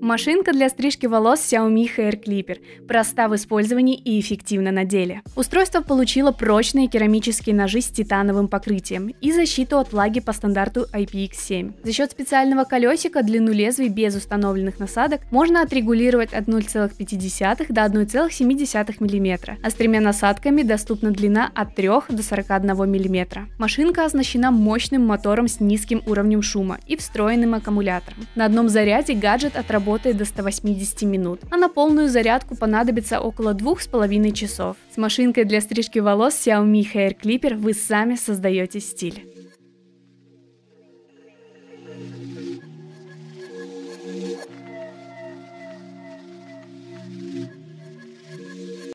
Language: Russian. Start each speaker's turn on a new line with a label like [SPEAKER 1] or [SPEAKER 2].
[SPEAKER 1] Машинка для стрижки волос Xiaomi Hair Clipper проста в использовании и эффективна на деле. Устройство получило прочные керамические ножи с титановым покрытием и защиту от влаги по стандарту IPX7. За счет специального колесика длину лезвий без установленных насадок можно отрегулировать от 0,5 до 1,7 мм, а с тремя насадками доступна длина от 3 до 41 мм. Машинка оснащена мощным мотором с низким уровнем шума и встроенным аккумулятором. На одном заряде гаджет отработает работает до 180 минут, а на полную зарядку понадобится около 2,5 часов. С машинкой для стрижки волос Xiaomi Hair Clipper вы сами создаете стиль.